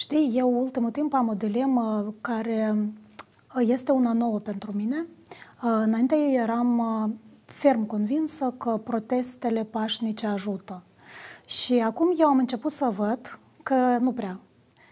Știi, eu ultimul timp am o dilemă care uh, este una nouă pentru mine. Uh, înainte eu eram uh, ferm convinsă că protestele pașnice ajută. Și acum eu am început să văd că nu prea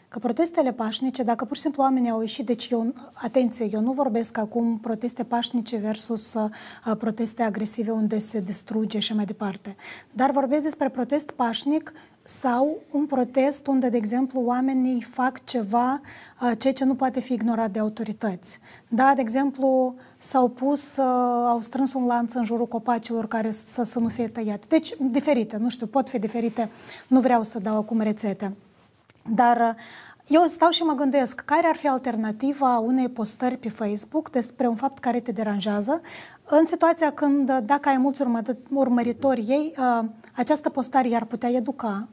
că protestele pașnice, dacă pur și simplu oamenii au ieșit, deci eu, atenție, eu nu vorbesc acum proteste pașnice versus uh, proteste agresive unde se distruge și mai departe, dar vorbesc despre protest pașnic sau un protest unde, de exemplu, oamenii fac ceva, uh, ceea ce nu poate fi ignorat de autorități. Da, de exemplu, s-au pus, uh, au strâns un lanț în jurul copacilor care să, să nu fie tăiate. Deci, diferite, nu știu, pot fi diferite, nu vreau să dau acum rețete. Dar uh, eu stau și mă gândesc care ar fi alternativa unei postări pe Facebook despre un fapt care te deranjează, în situația când, uh, dacă ai mulți urmăritori ei, uh, această postare i-ar putea educa,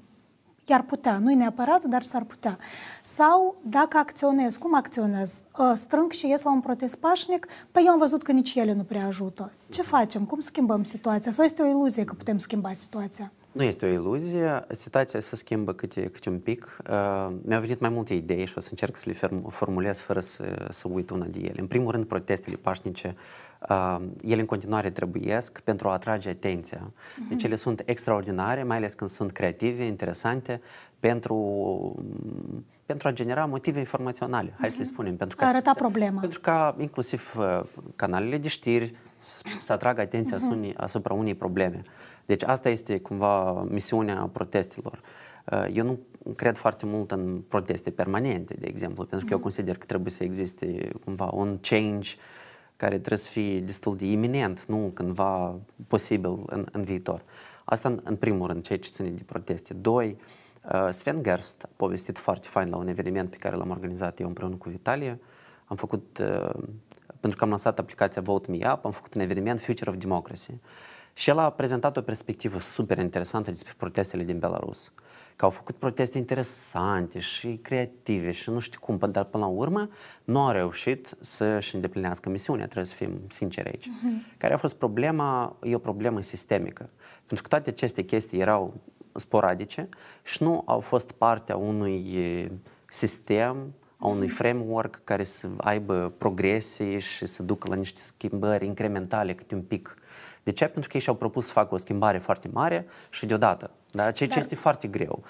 iar putea, nu-i neapărat, dar s-ar putea. Sau dacă acționez, cum acționez? Strâng și ies la un protest pașnic? Păi eu am văzut că nici ele nu prea ajută. Ce facem? Cum schimbăm situația? Sau este o iluzie că putem schimba situația? Nu este o iluzie, situația se schimbă câte, câte un pic. Uh, mi-au venit mai multe idei și o să încerc să le formulez fără să, să uit una de ele. În primul rând, protestele pașnice, uh, ele în continuare trebuiesc pentru a atrage atenția. Uh-huh. Deci ele sunt extraordinare, mai ales când sunt creative, interesante, pentru, pentru a genera motive informaționale, hai să le mhm. spunem. Pentru că, Arăta problema. Pentru ca inclusiv uh, canalele de știri să atragă atenția mhm. asupra unei probleme. Uh, deci asta este cumva misiunea protestelor. Uh, eu nu cred foarte mult în proteste permanente, de exemplu, pentru că eu mhm. consider că trebuie să existe cumva un change care trebuie să fie destul de iminent, nu cândva posibil în, în viitor. Asta în, în primul rând, ceea ce ține de proteste. Doi, uh, Sven Gerst a povestit foarte fain la un eveniment pe care l-am organizat eu împreună cu Vitalie. Am făcut, uh, pentru că am lansat aplicația Vote Me Up, am făcut un eveniment Future of Democracy. Și el a prezentat o perspectivă super interesantă despre protestele din Belarus. Că au făcut proteste interesante și creative și nu știu cum, dar până la urmă nu au reușit să-și îndeplinească misiunea, trebuie să fim sinceri aici. Uh-huh. Care a fost problema, e o problemă sistemică. Pentru că toate aceste chestii erau sporadice și nu au fost partea unui sistem, a unui mhm. framework care să aibă progresie și să ducă la niște schimbări incrementale câte un pic de ce? Pentru că ei și-au propus să facă o schimbare foarte mare și deodată. Da? Ceea ce Dar... este foarte greu.